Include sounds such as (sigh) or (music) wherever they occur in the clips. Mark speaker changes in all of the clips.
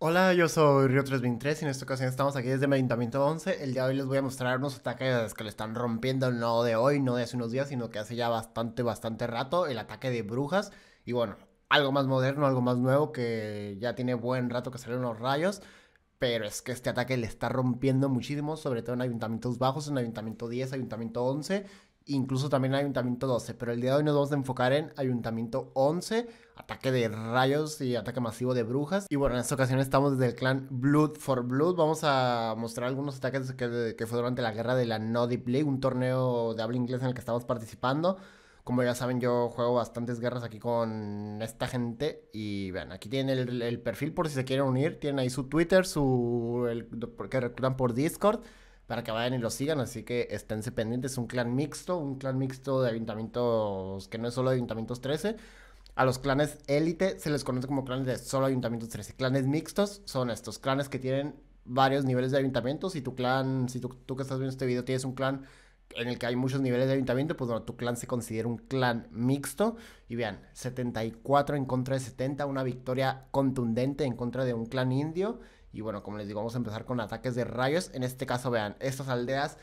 Speaker 1: Hola, yo soy Río323 y en esta ocasión estamos aquí desde Ayuntamiento 11. El día de hoy les voy a mostrar unos ataques que le están rompiendo, no de hoy, no de hace unos días, sino que hace ya bastante, bastante rato, el ataque de brujas. Y bueno, algo más moderno, algo más nuevo, que ya tiene buen rato que salieron los rayos. Pero es que este ataque le está rompiendo muchísimo, sobre todo en ayuntamientos bajos, en ayuntamiento 10, ayuntamiento 11 incluso también Ayuntamiento 12, pero el día de hoy nos vamos a enfocar en Ayuntamiento 11, ataque de rayos y ataque masivo de brujas. Y bueno, en esta ocasión estamos desde el clan Blood for Blood. Vamos a mostrar algunos ataques que, fue durante la guerra de la No Play un torneo de habla inglesa en el que estamos participando. Como ya saben, yo juego bastantes guerras aquí con esta gente. Y vean, aquí tienen el, perfil por si se quieren unir. Tienen ahí su Twitter, su el, que reclutan por Discord para que vayan y lo sigan. Así que esténse pendientes. Un clan mixto, un clan mixto de ayuntamientos que no es solo de ayuntamientos 13. A los clanes élite se les conoce como clanes de solo ayuntamientos 13. Clanes mixtos son estos clanes que tienen varios niveles de ayuntamientos. Si tu clan, si tú, tú que estás viendo este video tienes un clan en el que hay muchos niveles de ayuntamiento, pues bueno, tu clan se considera un clan mixto. Y vean, 74 en contra de 70, una victoria contundente en contra de un clan indio. Y bueno, como les digo, vamos a empezar con ataques de rayos. En este caso, vean, estas aldeas,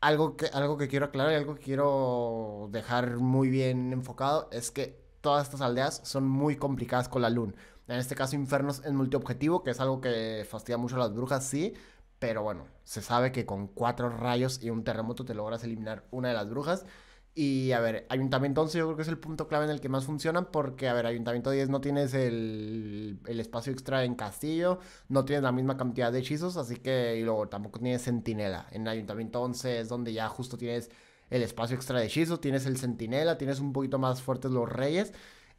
Speaker 1: algo que, algo que quiero aclarar y algo que quiero dejar muy bien enfocado es que todas estas aldeas son muy complicadas con la luna. En este caso, Infernos en multiobjetivo, que es algo que fastidia mucho a las brujas, sí. Pero bueno, se sabe que con cuatro rayos y un terremoto te logras eliminar una de las brujas. Y a ver, Ayuntamiento 11 yo creo que es el punto clave en el que más funcionan porque, a ver, Ayuntamiento 10 no tienes el, espacio extra en Castillo, no tienes la misma cantidad de hechizos, así que, y luego tampoco tienes Sentinela, En Ayuntamiento 11 es donde ya justo tienes el espacio extra de hechizos, tienes el Centinela, tienes un poquito más fuertes los Reyes,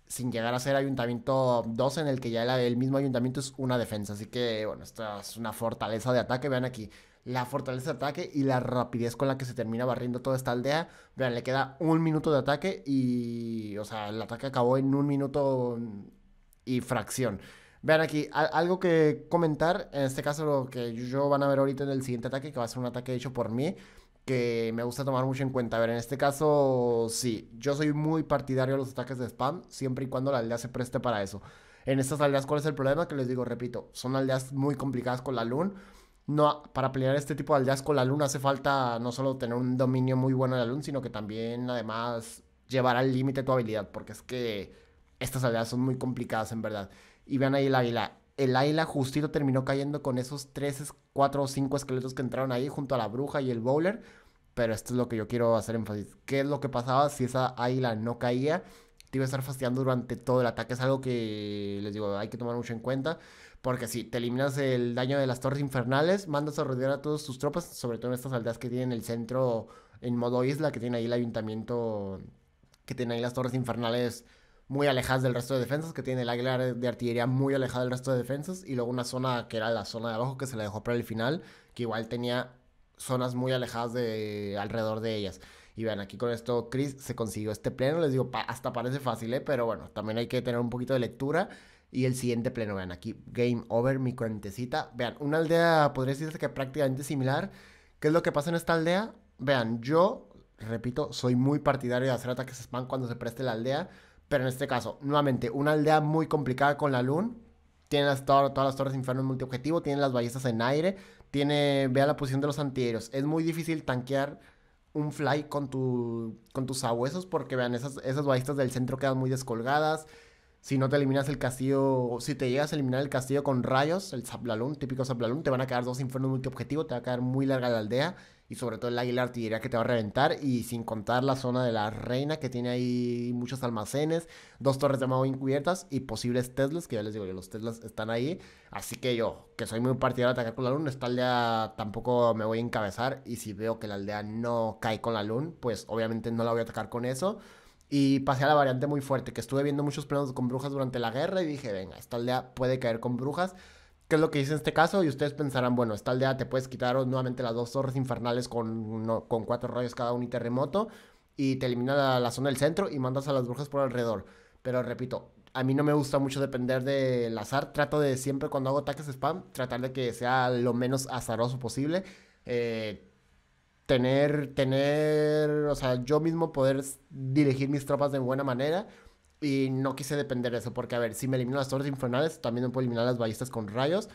Speaker 1: sin llegar a ser Ayuntamiento 2, en el que ya el, el mismo Ayuntamiento es una defensa. Así que, bueno, esta es una fortaleza de ataque. Vean aquí la fortaleza de ataque y la rapidez con la que se termina barriendo toda esta aldea. Vean, le queda un minuto de ataque y, o sea, el ataque acabó en un minuto y fracción. Vean aquí, algo que comentar, en este caso lo que yo van a ver ahorita en el siguiente ataque, que va a ser un ataque hecho por mí, que me gusta tomar mucho en cuenta. A ver, en este caso, sí, yo soy muy partidario de los ataques de spam, siempre y cuando la aldea se preste para eso. En estas aldeas, ¿cuál es el problema? Que les digo, repito, son aldeas muy complicadas con la luna. No, para pelear este tipo de aldeas con la luna hace falta no solo tener un dominio muy bueno de la luna, sino que también, además, llevar al límite tu habilidad, porque es que estas aldeas son muy complicadas, en verdad. Y vean ahí el águila el águila justito terminó cayendo con esos tres, cuatro o cinco esqueletos que entraron ahí junto a la bruja y el bowler. Pero esto es lo que yo quiero hacer énfasis. ¿Qué es lo que pasaba si esa águila no caía? Te iba a estar fastidiando durante todo el ataque. Es algo que les digo, hay que tomar mucho en cuenta. Porque si te eliminas el daño de las torres infernales, mandas a rodear a todas tus tropas, sobre todo en estas aldeas que tienen el centro en modo isla, que tiene ahí el ayuntamiento, que tiene ahí las torres infernales muy alejadas del resto de defensas, que tiene el águila de artillería muy alejada del resto de defensas, y luego una zona que era la zona de abajo que se la dejó para el final, que igual tenía zonas muy alejadas de alrededor de ellas. Y vean, aquí con esto Chris se consiguió este pleno, les digo, hasta parece fácil, ¿eh? pero bueno, también hay que tener un poquito de lectura. Y el siguiente pleno, vean, aquí Game Over, mi cuentecita. Vean, una aldea, podría decirse que prácticamente similar. ¿Qué es lo que pasa en esta aldea? Vean, yo, repito, soy muy partidario de hacer ataques spam cuando se preste la aldea pero en este caso, nuevamente, una aldea muy complicada con la Loon. Tiene las todas las torres infierno multiobjetivo, tiene las ballestas en aire, tiene, vea la posición de los antiaéreos. Es muy difícil tanquear un fly con, tu, con tus sabuesos porque vean, esas, esas ballestas del centro quedan muy descolgadas. Si no te eliminas el castillo, o si te llegas a eliminar el castillo con rayos, el zaplalun, típico zaplalun, te van a quedar dos infernos multiobjetivo, te va a quedar muy larga la aldea y sobre todo el águila artillería que te va a reventar y sin contar la zona de la reina que tiene ahí muchos almacenes, dos torres de mago encubiertas y posibles Teslas, que ya les digo los Teslas están ahí, así que yo, que soy muy partidario de atacar con la luna, esta aldea tampoco me voy a encabezar y si veo que la aldea no cae con la luna, pues obviamente no la voy a atacar con eso. Y pasé a la variante muy fuerte, que estuve viendo muchos planos con brujas durante la guerra y dije, venga, esta aldea puede caer con brujas. ¿Qué es lo que hice en este caso? Y ustedes pensarán, bueno, esta aldea te puedes quitar nuevamente las dos torres infernales con, con cuatro rayos cada uno y terremoto. Y te elimina la, la, zona del centro y mandas a las brujas por alrededor. Pero repito, a mí no me gusta mucho depender del azar. Trato de siempre cuando hago ataques spam, tratar de que sea lo menos azaroso posible. Eh, tener, tener, o sea, yo mismo poder dirigir mis tropas de buena manera. Y no quise depender de eso, porque a ver, si me elimino las torres infernales, también me puedo eliminar las ballestas con rayos.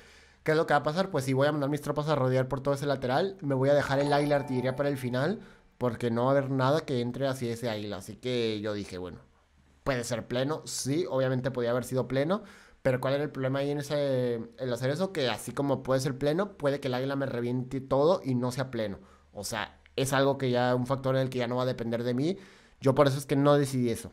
Speaker 1: ¿Qué es lo que va a pasar? Pues si voy a mandar mis tropas a rodear por todo ese lateral, me voy a dejar el águila artillería para el final, porque no va a haber nada que entre hacia ese águila. Así que yo dije, bueno, puede ser pleno, sí, obviamente podía haber sido pleno, pero ¿cuál era el problema ahí en, ese, en hacer eso? Que así como puede ser pleno, puede que el águila me reviente todo y no sea pleno. O sea, es algo que ya, un factor en el que ya no va a depender de mí. Yo por eso es que no decidí eso.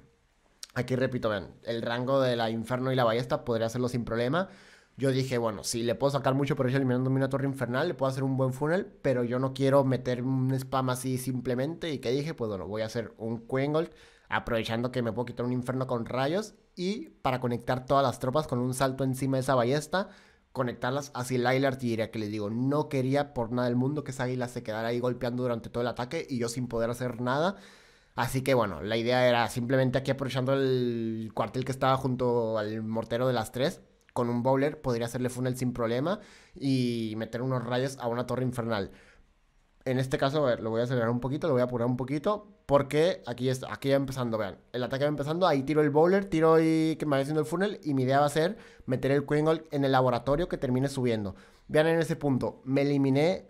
Speaker 1: Aquí repito, vean, el rango de la Inferno y la Ballesta podría hacerlo sin problema. Yo dije, bueno, si le puedo sacar mucho provecho eliminando una torre infernal, le puedo hacer un buen funnel, pero yo no quiero meter un spam así simplemente. Y que dije, pues bueno, voy a hacer un Quengold, aprovechando que me puedo quitar un inferno con rayos y para conectar todas las tropas con un salto encima de esa ballesta conectarlas así y diría artillería, que les digo, no quería por nada del mundo que esa águila se quedara ahí golpeando durante todo el ataque y yo sin poder hacer nada. Así que bueno, la idea era simplemente aquí aprovechando el cuartel que estaba junto al mortero de las tres, con un bowler podría hacerle funnel sin problema y meter unos rayos a una torre infernal en este caso, a ver, lo voy a acelerar un poquito, lo voy a apurar un poquito, porque aquí, está, aquí va empezando, vean, el ataque va empezando, ahí tiro el bowler, tiro y que me va haciendo el funnel, y mi idea va a ser meter el queen en el laboratorio que termine subiendo. Vean en ese punto, me eliminé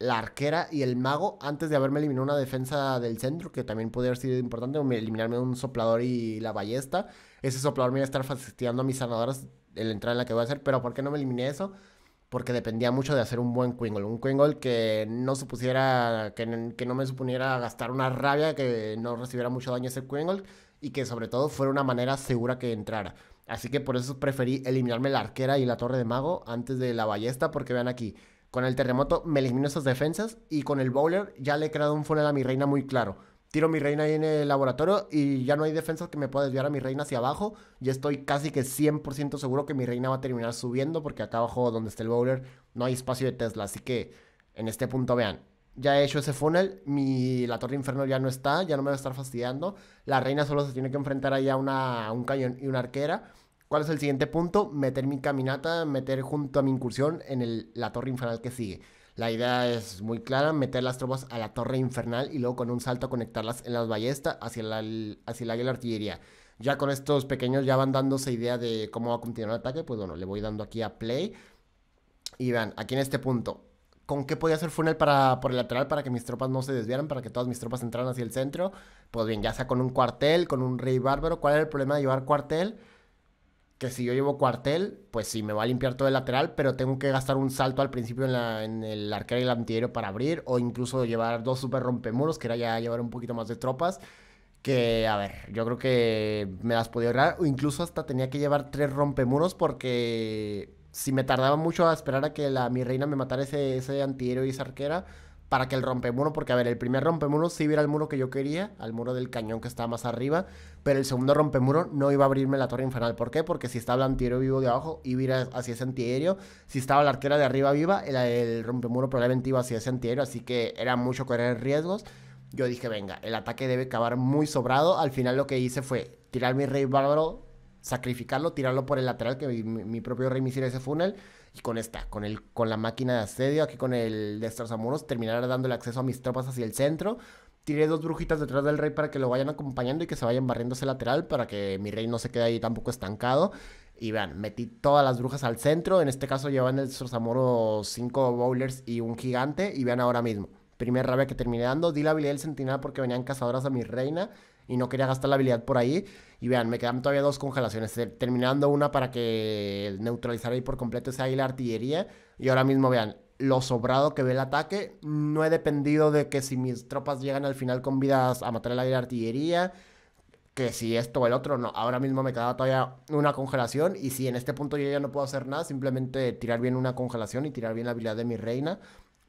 Speaker 1: la arquera y el mago antes de haberme eliminado una defensa del centro, que también podría haber sido importante, o eliminarme un soplador y la ballesta. Ese soplador me iba a estar fastidiando a mis sanadoras en la entrada en la que voy a hacer, pero ¿por qué no me eliminé eso? porque dependía mucho de hacer un buen Quingle, un Quingle que no supusiera, que, no me suponiera gastar una rabia, que no recibiera mucho daño ese Quingle y que sobre todo fuera una manera segura que entrara. Así que por eso preferí eliminarme la arquera y la torre de mago antes de la ballesta, porque vean aquí, con el terremoto me elimino esas defensas y con el bowler ya le he creado un funnel a mi reina muy claro tiro mi reina ahí en el laboratorio y ya no hay defensa que me pueda desviar a mi reina hacia abajo. Ya estoy casi que 100% seguro que mi reina va a terminar subiendo porque acá abajo donde está el bowler no hay espacio de Tesla. Así que en este punto vean, ya he hecho ese funnel, mi, la torre infernal ya no está, ya no me va a estar fastidiando. La reina solo se tiene que enfrentar ahí a, una, un cañón y una arquera. ¿Cuál es el siguiente punto? Meter mi caminata, meter junto a mi incursión en el, la torre infernal que sigue. La idea es muy clara, meter las tropas a la torre infernal y luego con un salto conectarlas en las ballestas hacia la, hacia la, la artillería. Ya con estos pequeños ya van dándose idea de cómo va a continuar el ataque, pues bueno, le voy dando aquí a play. Y vean, aquí en este punto, con qué podía hacer funnel para, por el lateral para que mis tropas no se desviaran, para que todas mis tropas entraran hacia el centro. Pues bien, ya sea con un cuartel, con un rey bárbaro. ¿Cuál es el problema de llevar cuartel? que si yo llevo cuartel, pues sí, me va a limpiar todo el lateral, pero tengo que gastar un salto al principio en, la, en el arquero y el antiaéreo para abrir, o incluso llevar dos super rompemuros, que era ya llevar un poquito más de tropas, que, a ver, yo creo que me las podía ahorrar, o incluso hasta tenía que llevar tres rompemuros, porque si me tardaba mucho a esperar a que la, mi reina me matara ese, ese antiaéreo y esa arquera, para que el rompemuro, porque a ver, el primer rompemuro sí viera el muro que yo quería, al muro del cañón que estaba más arriba, pero el segundo rompemuro no iba a abrirme la torre infernal. ¿Por qué? Porque si estaba el antiaéreo vivo de abajo, iba a ir hacia ese antiaéreo. Si estaba la arquera de arriba viva, el, rompemuro probablemente iba hacia ese antiaéreo, así que era mucho correr riesgos. Yo dije, venga, el ataque debe acabar muy sobrado. Al final lo que hice fue tirar mi rey bárbaro, sacrificarlo, tirarlo por el lateral, que mi, propio rey me hiciera ese funnel y con esta, con, el, con la máquina de asedio, aquí con el destrozamuros, terminaré dándole acceso a mis tropas hacia el centro. Tiré dos brujitas detrás del rey para que lo vayan acompañando y que se vayan barriéndose lateral para que mi rey no se quede ahí tampoco estancado. Y vean, metí todas las brujas al centro. En este caso llevan el Sorzamoro cinco bowlers y un gigante. Y vean ahora mismo. primera rabia que terminé dando. Di la habilidad del centinela porque venían cazadoras a mi reina y no quería gastar la habilidad por ahí. Y vean, me quedan todavía dos congelaciones, terminando una para que neutralizar ahí por completo esa ahí la artillería. Y ahora mismo vean, lo sobrado que ve el ataque, no he dependido de que si mis tropas llegan al final con vidas a matar el aire artillería, que si esto o el otro, no. Ahora mismo me quedaba todavía una congelación y si en este punto yo ya no puedo hacer nada, simplemente tirar bien una congelación y tirar bien la habilidad de mi reina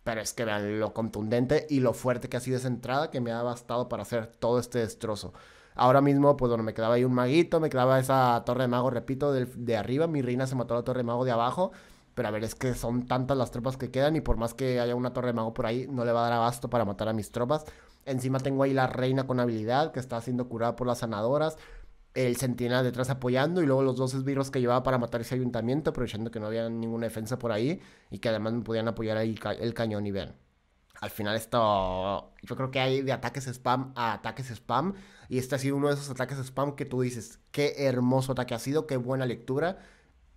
Speaker 1: pero es que vean lo contundente y lo fuerte que ha sido esa entrada que me ha bastado para hacer todo este destrozo. Ahora mismo, pues bueno, me quedaba ahí un maguito, me quedaba esa torre de mago, repito, de, arriba. Mi reina se mató a la torre de mago de abajo. Pero a ver, es que son tantas las tropas que quedan y por más que haya una torre de mago por ahí, no le va a dar abasto para matar a mis tropas. Encima tengo ahí la reina con habilidad que está siendo curada por las sanadoras el centinela detrás apoyando y luego los dos esbirros que llevaba para matar ese ayuntamiento, aprovechando que no había ninguna defensa por ahí y que además me podían apoyar ahí el, cañón y vean. Al final esto, yo creo que hay de ataques spam a ataques spam y este ha sido uno de esos ataques spam que tú dices, qué hermoso ataque ha sido, qué buena lectura.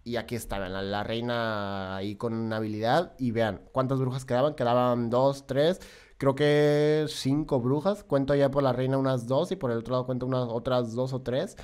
Speaker 1: Y aquí está, la, la reina ahí con una habilidad y vean cuántas brujas quedaban, quedaban dos, tres, creo que cinco brujas. Cuento ya por la reina unas dos y por el otro lado cuento unas otras dos o tres.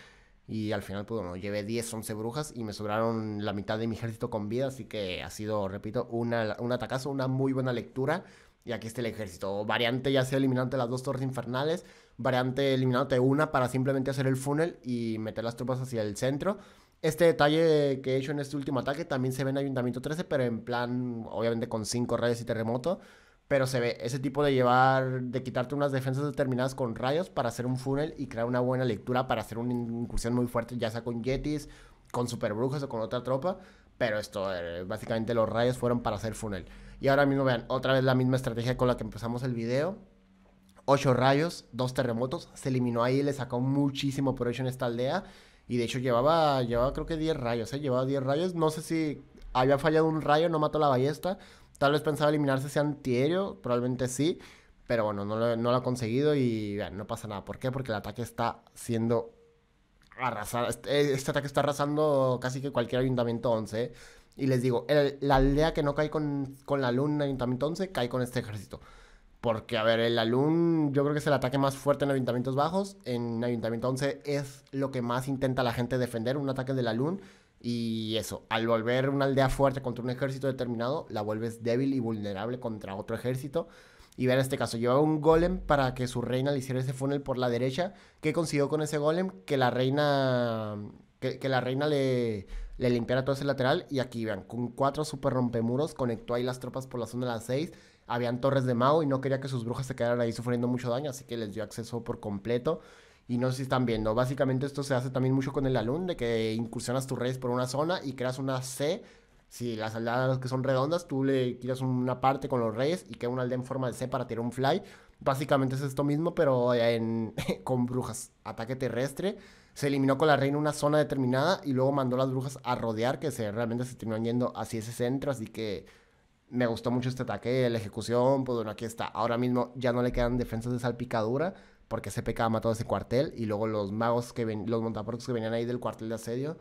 Speaker 1: Y al final, pues bueno, llevé 10, 11 brujas y me sobraron la mitad de mi ejército con vida. Así que ha sido, repito, una, un atacazo, una muy buena lectura. Y aquí está el ejército. Variante ya sea eliminante las dos torres infernales. Variante eliminante una para simplemente hacer el funnel y meter las tropas hacia el centro. Este detalle que he hecho en este último ataque también se ve en Ayuntamiento 13, pero en plan, obviamente con cinco rayos y terremoto. Pero se ve ese tipo de llevar, de quitarte unas defensas determinadas con rayos para hacer un funnel y crear una buena lectura para hacer una incursión muy fuerte, ya sea con Yetis, con Superbrujas o con otra tropa. Pero esto, eh, básicamente los rayos fueron para hacer funnel. Y ahora mismo vean, otra vez la misma estrategia con la que empezamos el video. ocho rayos, dos terremotos, se eliminó ahí, le sacó muchísimo provecho en esta aldea. Y de hecho llevaba, llevaba creo que 10 rayos, ¿eh? Llevaba 10 rayos, no sé si había fallado un rayo, no mató la ballesta, Tal vez pensaba eliminarse ese antiaéreo, probablemente sí, pero bueno, no lo, no ha conseguido y no pasa nada. ¿Por qué? Porque el ataque está siendo arrasado. Este, este, ataque está arrasando casi que cualquier ayuntamiento 11. Y les digo, la aldea que no cae con, con la luna en Ayuntamiento 11 cae con este ejército. Porque, a ver, el Alun yo creo que es el ataque más fuerte en Ayuntamientos Bajos. En Ayuntamiento 11 es lo que más intenta la gente defender, un ataque de la Alun. Y eso, al volver una aldea fuerte contra un ejército determinado, la vuelves débil y vulnerable contra otro ejército. Y vean este caso, llevaba un golem para que su reina le hiciera ese funnel por la derecha. ¿Qué consiguió con ese golem? Que la reina. Que, la reina le, le limpiara todo ese lateral. Y aquí vean, con cuatro super rompemuros, conectó ahí las tropas por la zona de las seis. Habían torres de mago y no quería que sus brujas se quedaran ahí sufriendo mucho daño, así que les dio acceso por completo. Y no sé si están viendo. Básicamente esto se hace también mucho con el alun... de que incursionas tus reyes por una zona y creas una C. Si las aldeas que son redondas, tú le tiras una parte con los reyes y queda una aldea en forma de C para tirar un fly. Básicamente es esto mismo, pero en, (laughs) con brujas. Ataque terrestre. Se eliminó con la reina una zona determinada y luego mandó a las brujas a rodear, que se, realmente se terminan yendo hacia ese centro. Así que me gustó mucho este ataque, la ejecución. Pues bueno, aquí está. Ahora mismo ya no le quedan defensas de salpicadura porque pecado mató a ese cuartel y luego los magos que ven, los montaportos que venían ahí del cuartel de asedio.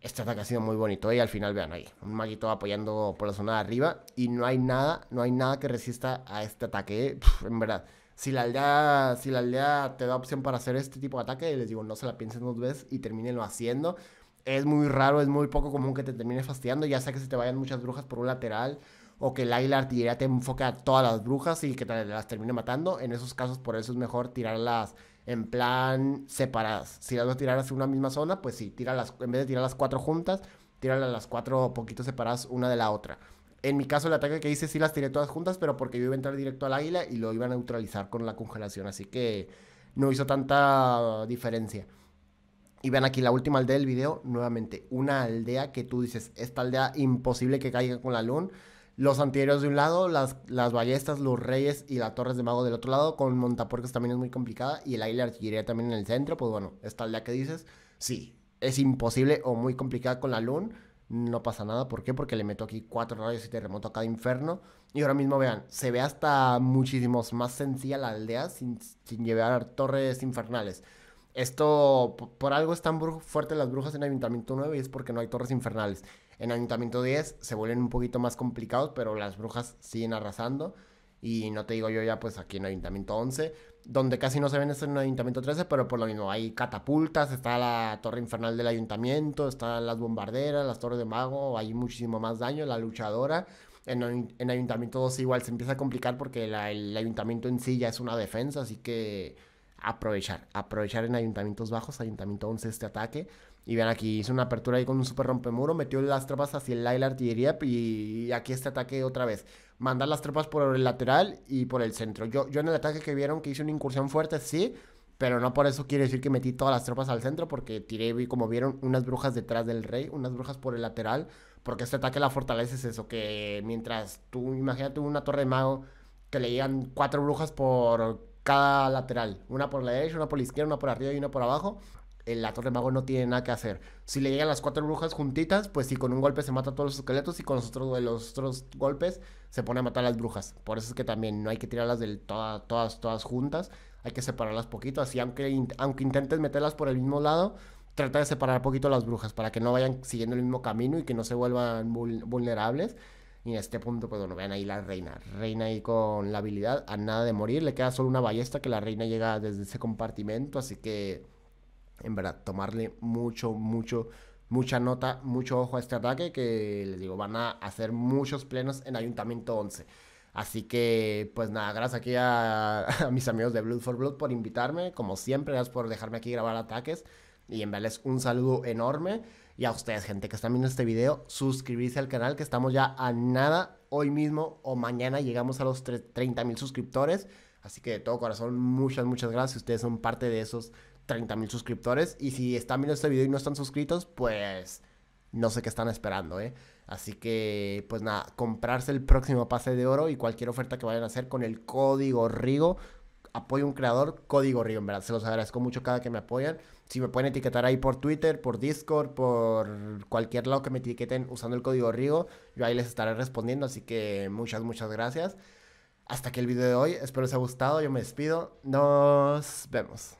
Speaker 1: Este ataque ha sido muy bonito ¿eh? y al final vean ahí, un maguito apoyando por la zona de arriba y no hay nada, no hay nada que resista a este ataque, ¿eh? en verdad. Si la, aldea, si la aldea te da opción para hacer este tipo de ataque, les digo, no se la piensen dos veces y terminenlo haciendo. Es muy raro, es muy poco común que te termine fastidiando, ya sea que se te vayan muchas brujas por un lateral o que el águila artillería te enfoque a todas las brujas y que te las termine matando. En esos casos, por eso es mejor tirarlas en plan separadas. Si las vas a tirar hacia una misma zona, pues sí, tira en vez de tirar las cuatro juntas, tíralas las cuatro poquitos separadas una de la otra. En mi caso, el ataque que hice sí las tiré todas juntas, pero porque yo iba a entrar directo al águila y lo iba a neutralizar con la congelación, así que no hizo tanta diferencia. Y ven aquí la última aldea del video, nuevamente, una aldea que tú dices, esta aldea imposible que caiga con la luna los antiaéreos de un lado, las, las ballestas, los reyes y las torres de mago del otro lado, con montaporcas también es muy complicada, y el aire artillería también en el centro, pues bueno, esta aldea que dices, sí, es imposible o muy complicada con la luna, no pasa nada, ¿por qué? Porque le meto aquí cuatro rayos y terremoto a cada inferno, y ahora mismo vean, se ve hasta muchísimos más sencilla la aldea sin, sin llevar torres infernales. Esto, por algo están fuertes las brujas en Ayuntamiento 9 y es porque no hay torres infernales. En Ayuntamiento 10 se vuelven un poquito más complicados, pero las brujas siguen arrasando. Y no te digo yo ya, pues aquí en Ayuntamiento 11, donde casi no se ven es en Ayuntamiento 13, pero por lo mismo hay catapultas, está la torre infernal del Ayuntamiento, están las bombarderas, las torres de mago, hay muchísimo más daño, la luchadora. En, en Ayuntamiento 2 igual se empieza a complicar porque el Ayuntamiento en sí ya es una defensa, así que aprovechar, aprovechar en Ayuntamientos Bajos, Ayuntamiento 11 este ataque. Y vean aquí, hizo una apertura ahí con un super rompemuro, metió las tropas hacia el aire la artillería y aquí este ataque otra vez. Mandar las tropas por el lateral y por el centro. Yo, yo en el ataque que vieron que hice una incursión fuerte, sí, pero no por eso quiere decir que metí todas las tropas al centro, porque tiré, como vieron, unas brujas detrás del rey, unas brujas por el lateral, porque este ataque la fortaleza es eso, que mientras tú, imagínate una torre de mago que le llegan cuatro brujas por cada lateral. Una por la derecha, una por la izquierda, una por arriba y una por abajo. El, la torre mago no tiene nada que hacer. Si le llegan las cuatro brujas juntitas, pues si con un golpe se mata a todos los esqueletos y con los otros, los otros golpes se pone a matar a las brujas. Por eso es que también no hay que tirarlas del toda, todas, todas juntas. Hay que separarlas poquito. Así, aunque, aunque intentes meterlas por el mismo lado, trata de separar poquito las brujas para que no vayan siguiendo el mismo camino y que no se vuelvan vulnerables. Y en este punto, pues bueno, vean ahí la reina. Reina ahí con la habilidad, a nada de morir. Le queda solo una ballesta que la reina llega desde ese compartimento. Así que, en verdad, tomarle mucho, mucho, mucha nota, mucho ojo a este ataque. Que les digo, van a hacer muchos plenos en Ayuntamiento 11. Así que, pues nada, gracias aquí (laughs) a, mis amigos de Blood for Blood por invitarme, como siempre, gracias por dejarme aquí grabar ataques y en enviarles un saludo enorme. Y a ustedes, gente que están viendo este video, suscribirse al canal que estamos ya a nada. Hoy mismo o mañana llegamos a los 30 mil suscriptores. Así que de todo corazón, muchas, muchas gracias. Ustedes son parte de esos 30 mil suscriptores. Y si están viendo este video y no están suscritos, pues no sé qué están esperando, ¿eh? Así que, pues nada, comprarse el próximo pase de oro y cualquier oferta que vayan a hacer con el código RIGO. Apoyo un creador, código RIGO, en verdad. Se los agradezco mucho cada que me apoyan. Si me pueden etiquetar ahí por Twitter, por Discord, por cualquier lado que me etiqueten usando el código RIGO, yo ahí les estaré respondiendo, así que muchas, muchas gracias. Hasta aquí el video de hoy, espero les haya gustado, yo me despido, nos vemos.